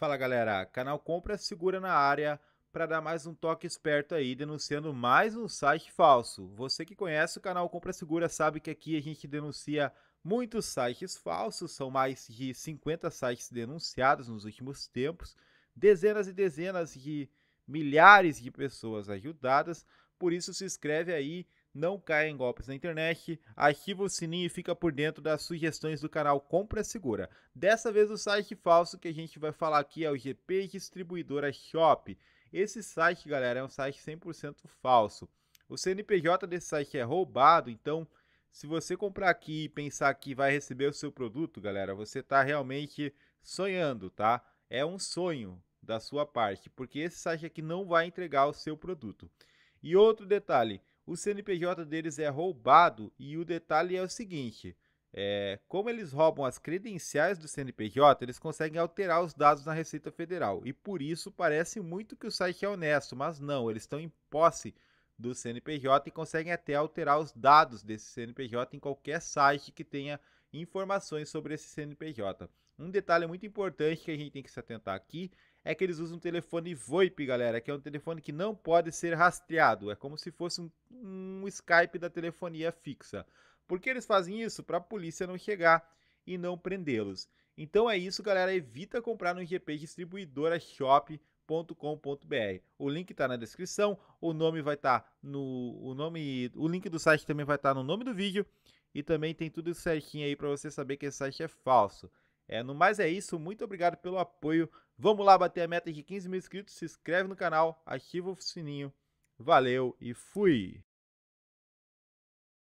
Fala galera, canal Compra Segura na área para dar mais um toque esperto aí, denunciando mais um site falso. Você que conhece o canal Compra Segura sabe que aqui a gente denuncia muitos sites falsos, são mais de 50 sites denunciados nos últimos tempos, dezenas e dezenas de milhares de pessoas ajudadas. Por isso se inscreve aí não caia em golpes na internet, ativa o sininho e fica por dentro das sugestões do canal Compra Segura. Dessa vez o site falso que a gente vai falar aqui é o GP Distribuidora Shop. Esse site, galera, é um site 100% falso. O CNPJ desse site é roubado, então se você comprar aqui e pensar que vai receber o seu produto, galera, você está realmente sonhando, tá? É um sonho da sua parte, porque esse site aqui não vai entregar o seu produto. E outro detalhe, o CNPJ deles é roubado e o detalhe é o seguinte: é, como eles roubam as credenciais do CNPJ, eles conseguem alterar os dados na Receita Federal. E por isso parece muito que o site é honesto, mas não, eles estão em posse do CNPJ e conseguem até alterar os dados desse CNPJ em qualquer site que tenha informações sobre esse CNPJ. Um detalhe muito importante que a gente tem que se atentar aqui é que eles usam um telefone VoIP, galera, que é um telefone que não pode ser rastreado. É como se fosse um Skype da telefonia fixa. Por que eles fazem isso? Para a polícia não chegar e não prendê-los. Então é isso, galera. Evita comprar no IGP Distribuidora Shop. .com.br. O link está na descrição, o nome vai estar tá no o nome, o link do site também vai estar tá no nome do vídeo e também tem tudo certinho aí para você saber que esse site é falso. É, no mais é isso, muito obrigado pelo apoio. Vamos lá bater a meta de 15 mil inscritos, se inscreve no canal, ativa o sininho. Valeu e fui!